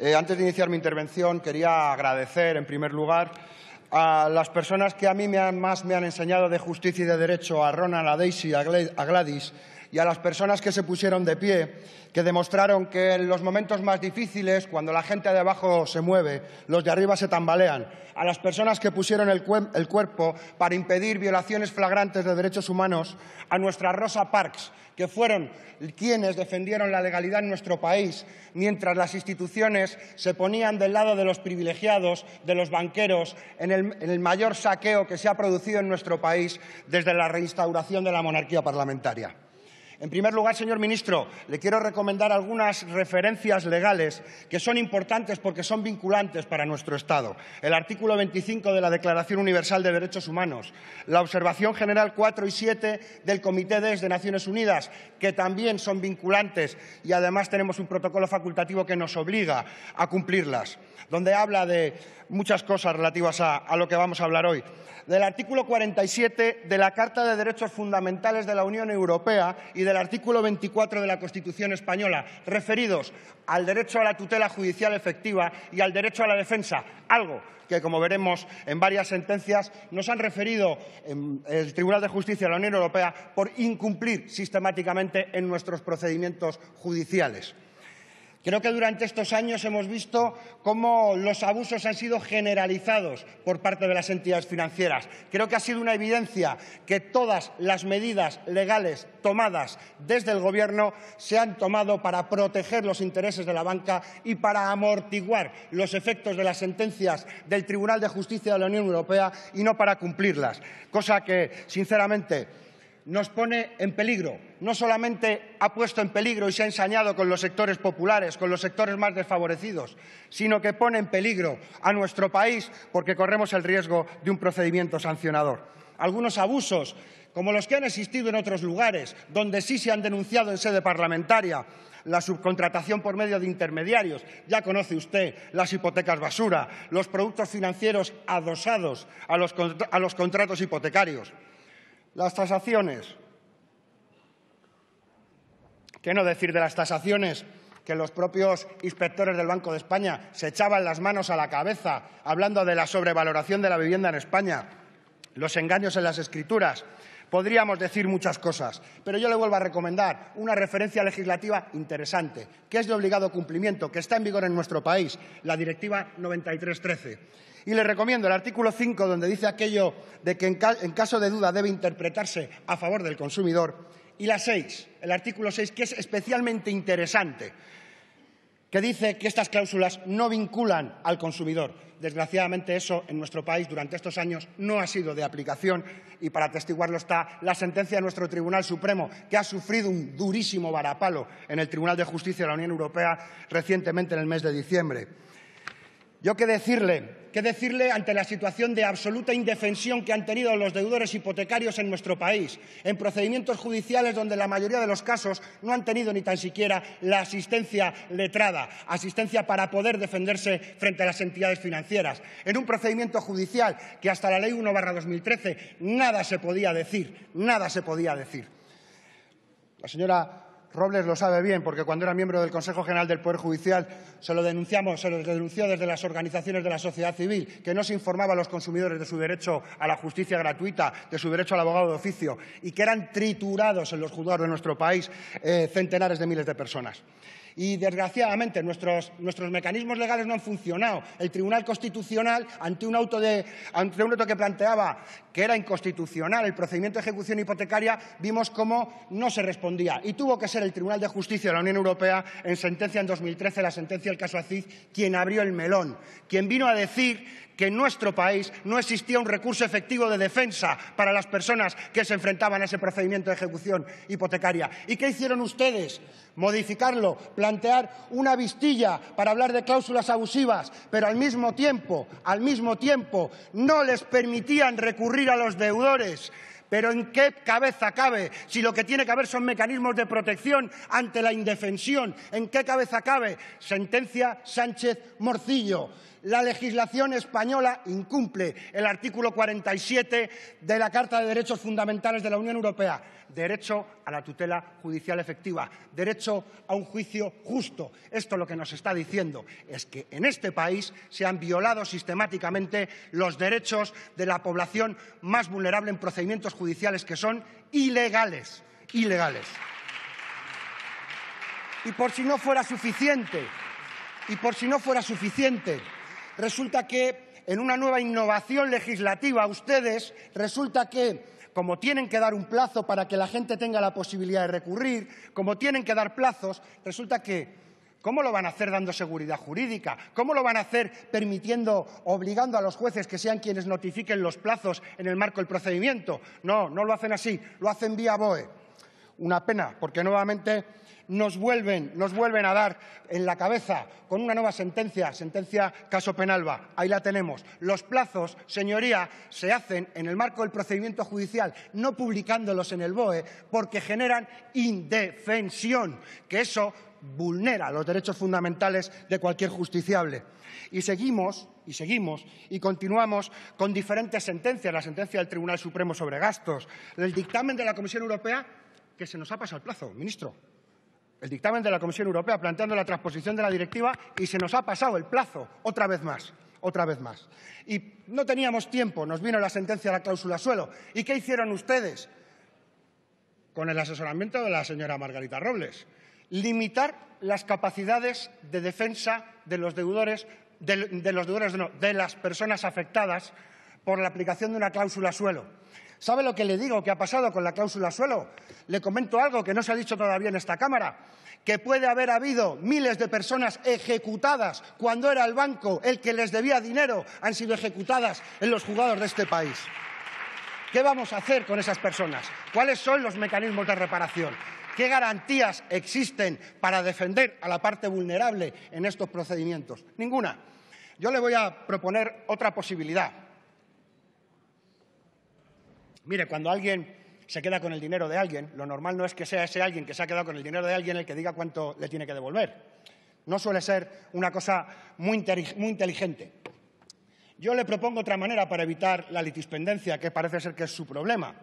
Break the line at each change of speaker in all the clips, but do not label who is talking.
Eh, antes de iniciar mi intervención, quería agradecer, en primer lugar, a las personas que a mí me han, más me han enseñado de justicia y de derecho, a Ronald, a Daisy, a Gladys, y a las personas que se pusieron de pie, que demostraron que en los momentos más difíciles, cuando la gente de abajo se mueve, los de arriba se tambalean, a las personas que pusieron el, cuerpo para impedir violaciones flagrantes de derechos humanos, a nuestra Rosa Parks, que fueron quienes defendieron la legalidad en nuestro país, mientras las instituciones se ponían del lado de los privilegiados, de los banqueros, en el, mayor saqueo que se ha producido en nuestro país desde la reinstauración de la monarquía parlamentaria. En primer lugar, señor ministro, le quiero recomendar algunas referencias legales que son importantes porque son vinculantes para nuestro Estado. El artículo 25 de la Declaración Universal de Derechos Humanos, la Observación General 4 y 7 del Comité de, Naciones Unidas, que también son vinculantes y además tenemos un protocolo facultativo que nos obliga a cumplirlas, donde habla de muchas cosas relativas a, a lo que vamos a hablar hoy. Del artículo 47 de la Carta de Derechos Fundamentales de la Unión Europea y del artículo 24 de la Constitución española, referidos al derecho a la tutela judicial efectiva y al derecho a la defensa, algo que, como veremos en varias sentencias, nos han referido el Tribunal de Justicia de la Unión Europea por incumplir sistemáticamente en nuestros procedimientos judiciales. Creo que durante estos años hemos visto cómo los abusos han sido generalizados por parte de las entidades financieras. Creo que ha sido una evidencia que todas las medidas legales tomadas desde el Gobierno se han tomado para proteger los intereses de la banca y para amortiguar los efectos de las sentencias del Tribunal de Justicia de la Unión Europea y no para cumplirlas, cosa que, sinceramente, nos pone en peligro. No solamente ha puesto en peligro y se ha ensañado con los sectores populares, con los sectores más desfavorecidos, sino que pone en peligro a nuestro país porque corremos el riesgo de un procedimiento sancionador. Algunos abusos, como los que han existido en otros lugares, donde sí se han denunciado en sede parlamentaria, la subcontratación por medio de intermediarios, ya conoce usted las hipotecas basura, los productos financieros adosados a los, contratos hipotecarios. Las tasaciones. ¿Qué no decir de las tasaciones? que los propios inspectores del Banco de España se echaban las manos a la cabeza hablando de la sobrevaloración de la vivienda en España, los engaños en las escrituras. Podríamos decir muchas cosas, pero yo le vuelvo a recomendar una referencia legislativa interesante, que es de obligado cumplimiento, que está en vigor en nuestro país, la Directiva 9313. Y le recomiendo el artículo 5, donde dice aquello de que en, caso de duda debe interpretarse a favor del consumidor. Y la 6, el artículo 6, que es especialmente interesante, que dice que estas cláusulas no vinculan al consumidor. Desgraciadamente eso en nuestro país durante estos años no ha sido de aplicación y para atestiguarlo está la sentencia de nuestro Tribunal Supremo, que ha sufrido un durísimo varapalo en el Tribunal de Justicia de la Unión Europea recientemente en el mes de diciembre. Yo qué decirle, qué decirle ante la situación de absoluta indefensión que han tenido los deudores hipotecarios en nuestro país, en procedimientos judiciales donde la mayoría de los casos no han tenido ni tan siquiera la asistencia letrada, asistencia para poder defenderse frente a las entidades financieras, en un procedimiento judicial que hasta la Ley 1-2013 nada se podía decir, nada se podía decir. La señora Robles lo sabe bien, porque cuando era miembro del Consejo General del Poder Judicial se lo denunciamos, se lo denunció desde las organizaciones de la sociedad civil, que no se informaba a los consumidores de su derecho a la justicia gratuita, de su derecho al abogado de oficio, y que eran triturados en los juzgados de nuestro país eh, centenares de miles de personas y desgraciadamente nuestros, mecanismos legales no han funcionado. El Tribunal Constitucional, ante un, auto ante un que planteaba que era inconstitucional el procedimiento de ejecución hipotecaria, vimos cómo no se respondía. Y tuvo que ser el Tribunal de Justicia de la Unión Europea, en sentencia en 2013, la sentencia del caso Aziz, quien abrió el melón, quien vino a decir que en nuestro país no existía un recurso efectivo de defensa para las personas que se enfrentaban a ese procedimiento de ejecución hipotecaria. ¿Y qué hicieron ustedes? modificarlo, plantear una vistilla para hablar de cláusulas abusivas, pero al mismo tiempo, al mismo tiempo, no les permitían recurrir a los deudores. Pero ¿en qué cabeza cabe si lo que tiene que haber son mecanismos de protección ante la indefensión? ¿En qué cabeza cabe? Sentencia Sánchez Morcillo la legislación española incumple el artículo 47 de la Carta de Derechos Fundamentales de la Unión Europea. Derecho a la tutela judicial efectiva, derecho a un juicio justo. Esto lo que nos está diciendo es que en este país se han violado sistemáticamente los derechos de la población más vulnerable en procedimientos judiciales que son ilegales. Ilegales. Y por si no fuera suficiente, y por si no fuera suficiente, resulta que en una nueva innovación legislativa ustedes, resulta que como tienen que dar un plazo para que la gente tenga la posibilidad de recurrir, como tienen que dar plazos, resulta que ¿Cómo lo van a hacer dando seguridad jurídica? ¿Cómo lo van a hacer permitiendo, obligando a los jueces que sean quienes notifiquen los plazos en el marco del procedimiento? No, no lo hacen así, lo hacen vía BOE. Una pena, porque nuevamente nos vuelven, a dar en la cabeza con una nueva sentencia, sentencia caso Penalba. Ahí la tenemos. Los plazos, señoría, se hacen en el marco del procedimiento judicial, no publicándolos en el BOE, porque generan indefensión, que eso vulnera los derechos fundamentales de cualquier justiciable. Y seguimos, y seguimos, y continuamos con diferentes sentencias, la sentencia del Tribunal Supremo sobre gastos, el dictamen de la Comisión Europea, que se nos ha pasado el plazo, ministro el dictamen de la Comisión Europea planteando la transposición de la directiva y se nos ha pasado el plazo otra vez más, otra vez más. Y no teníamos tiempo, nos vino la sentencia de la cláusula suelo. ¿Y qué hicieron ustedes? Con el asesoramiento de la señora Margarita Robles, limitar las capacidades de defensa de los deudores, de, los de las personas afectadas por la aplicación de una cláusula suelo ¿Sabe lo que le digo que ha pasado con la cláusula suelo? Le comento algo que no se ha dicho todavía en esta Cámara, que puede haber habido miles de personas ejecutadas cuando era el banco el que les debía dinero, han sido ejecutadas en los jugadores de este país. ¿Qué vamos a hacer con esas personas? ¿Cuáles son los mecanismos de reparación? ¿Qué garantías existen para defender a la parte vulnerable en estos procedimientos? Ninguna. Yo le voy a proponer otra posibilidad Mire, cuando alguien se queda con el dinero de alguien, lo normal no es que sea ese alguien que se ha quedado con el dinero de alguien el que diga cuánto le tiene que devolver. No suele ser una cosa muy, muy inteligente. Yo le propongo otra manera para evitar la litispendencia, que parece ser que es su problema.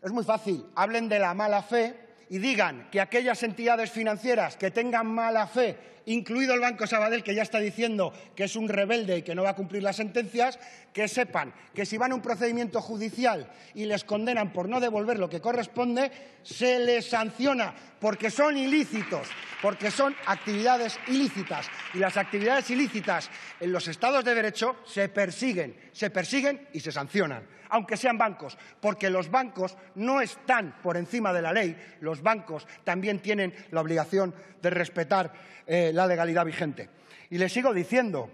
Es muy fácil. Hablen de la mala fe y digan que aquellas entidades financieras que tengan mala fe incluido el Banco Sabadell, que ya está diciendo que es un rebelde y que no va a cumplir las sentencias, que sepan que si van a un procedimiento judicial y les condenan por no devolver lo que corresponde, se les sanciona porque son ilícitos, porque son actividades ilícitas. Y las actividades ilícitas en los estados de derecho se persiguen, se persiguen y se sancionan, aunque sean bancos, porque los bancos no están por encima de la ley, los bancos también tienen la obligación de respetar ley. Eh, la legalidad vigente. Y le sigo diciendo,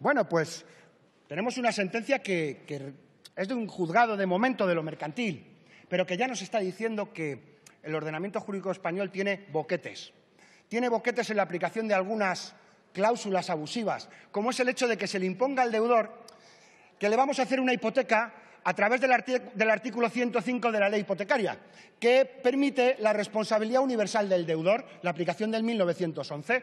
bueno, pues tenemos una sentencia que, es de un juzgado de momento de lo mercantil, pero que ya nos está diciendo que el ordenamiento jurídico español tiene boquetes. Tiene boquetes en la aplicación de algunas cláusulas abusivas, como es el hecho de que se le imponga al deudor que le vamos a hacer una hipoteca a través del, del artículo 105 de la ley hipotecaria, que permite la responsabilidad universal del deudor, la aplicación del 1911.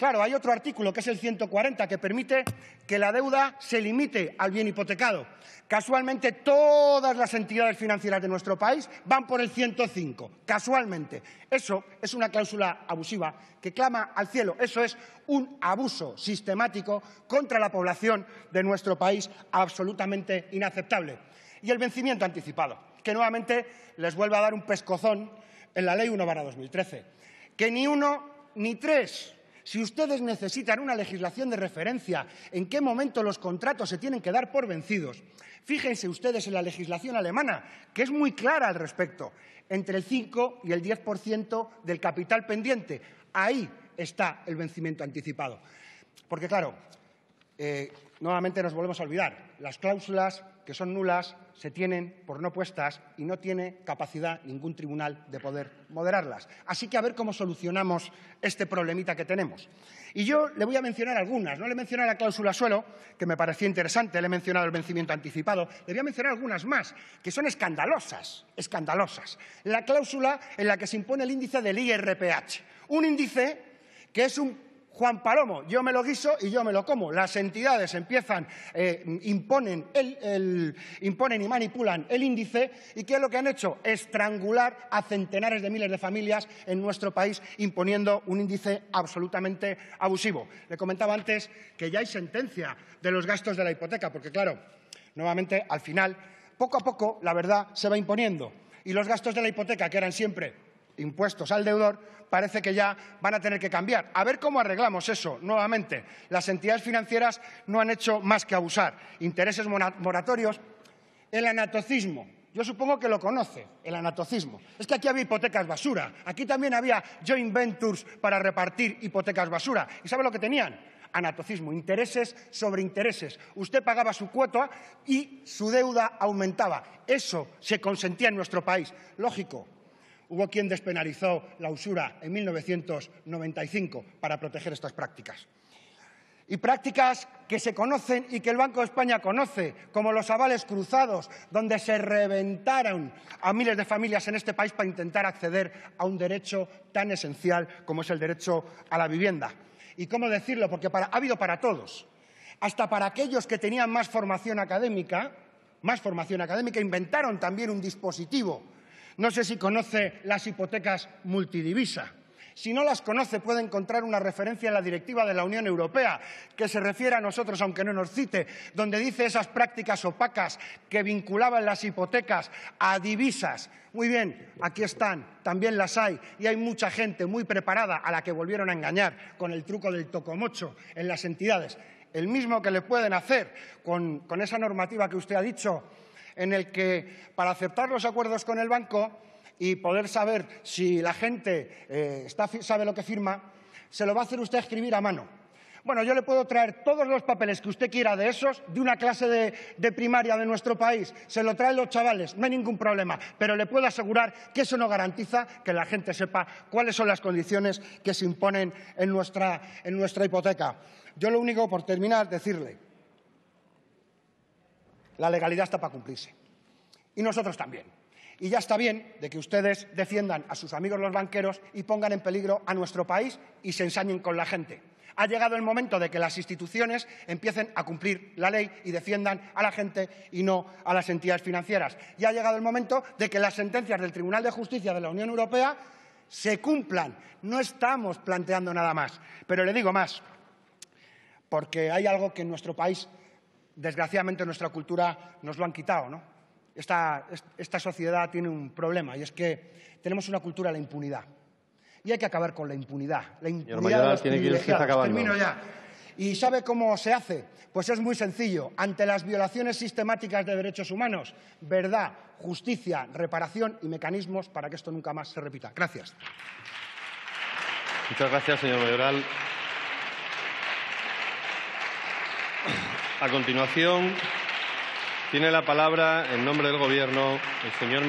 Claro, hay otro artículo, que es el 140, que permite que la deuda se limite al bien hipotecado. Casualmente, todas las entidades financieras de nuestro país van por el 105, casualmente. Eso es una cláusula abusiva que clama al cielo. Eso es un abuso sistemático contra la población de nuestro país absolutamente inaceptable. Y el vencimiento anticipado, que nuevamente les vuelve a dar un pescozón en la Ley 1 2013, que ni uno ni tres si ustedes necesitan una legislación de referencia en qué momento los contratos se tienen que dar por vencidos, fíjense ustedes en la legislación alemana, que es muy clara al respecto, entre el 5 y el 10% del capital pendiente. Ahí está el vencimiento anticipado. Porque, claro, eh, nuevamente nos volvemos a olvidar, las cláusulas que son nulas se tienen por no puestas y no tiene capacidad ningún tribunal de poder moderarlas. Así que a ver cómo solucionamos este problemita que tenemos. Y yo le voy a mencionar algunas. No le mencionado la cláusula suelo, que me parecía interesante, le he mencionado el vencimiento anticipado. Le voy a mencionar algunas más, que son escandalosas, escandalosas. La cláusula en la que se impone el índice del IRPH, un índice que es un Juan Palomo, yo me lo guiso y yo me lo como. Las entidades empiezan, eh, imponen, imponen y manipulan el índice y ¿qué es lo que han hecho? Estrangular a centenares de miles de familias en nuestro país imponiendo un índice absolutamente abusivo. Le comentaba antes que ya hay sentencia de los gastos de la hipoteca, porque claro, nuevamente al final, poco a poco, la verdad se va imponiendo y los gastos de la hipoteca, que eran siempre impuestos al deudor, parece que ya van a tener que cambiar. A ver cómo arreglamos eso nuevamente. Las entidades financieras no han hecho más que abusar. Intereses moratorios. El anatocismo. Yo supongo que lo conoce, el anatocismo. Es que aquí había hipotecas basura. Aquí también había joint ventures para repartir hipotecas basura. ¿Y sabe lo que tenían? anatocismo, intereses sobre intereses. Usted pagaba su cuota y su deuda aumentaba. Eso se consentía en nuestro país. Lógico, Hubo quien despenalizó la usura en 1995 para proteger estas prácticas. Y prácticas que se conocen y que el Banco de España conoce, como los avales cruzados, donde se reventaron a miles de familias en este país para intentar acceder a un derecho tan esencial como es el derecho a la vivienda. Y cómo decirlo, porque ha habido para todos, hasta para aquellos que tenían más formación académica, más formación académica, inventaron también un dispositivo no sé si conoce las hipotecas multidivisa. Si no las conoce, puede encontrar una referencia en la directiva de la Unión Europea que se refiere a nosotros, aunque no nos cite, donde dice esas prácticas opacas que vinculaban las hipotecas a divisas. Muy bien, aquí están, también las hay, y hay mucha gente muy preparada a la que volvieron a engañar con el truco del tocomocho en las entidades. El mismo que le pueden hacer con, con esa normativa que usted ha dicho en el que para aceptar los acuerdos con el banco y poder saber si la gente eh, sabe lo que firma, se lo va a hacer usted escribir a mano. Bueno, yo le puedo traer todos los papeles que usted quiera de esos, de una clase de, primaria de nuestro país, se lo traen los chavales, no hay ningún problema, pero le puedo asegurar que eso no garantiza que la gente sepa cuáles son las condiciones que se imponen en nuestra, en nuestra hipoteca. Yo lo único, por terminar, decirle la legalidad está para cumplirse. Y nosotros también. Y ya está bien de que ustedes defiendan a sus amigos los banqueros y pongan en peligro a nuestro país y se ensañen con la gente. Ha llegado el momento de que las instituciones empiecen a cumplir la ley y defiendan a la gente y no a las entidades financieras. Y ha llegado el momento de que las sentencias del Tribunal de Justicia de la Unión Europea se cumplan. No estamos planteando nada más. Pero le digo más, porque hay algo que en nuestro país desgraciadamente nuestra cultura nos lo han quitado. ¿no? Esta, sociedad tiene un problema y es que tenemos una cultura de la impunidad. Y hay que acabar con la impunidad. La impunidad tiene Termino ya. ¿Y sabe cómo se hace? Pues es muy sencillo. Ante las violaciones sistemáticas de derechos humanos, verdad, justicia, reparación y mecanismos para que esto nunca más se repita. Gracias. Muchas gracias, señor Mayoral. A continuación, tiene la palabra, en nombre del Gobierno, el señor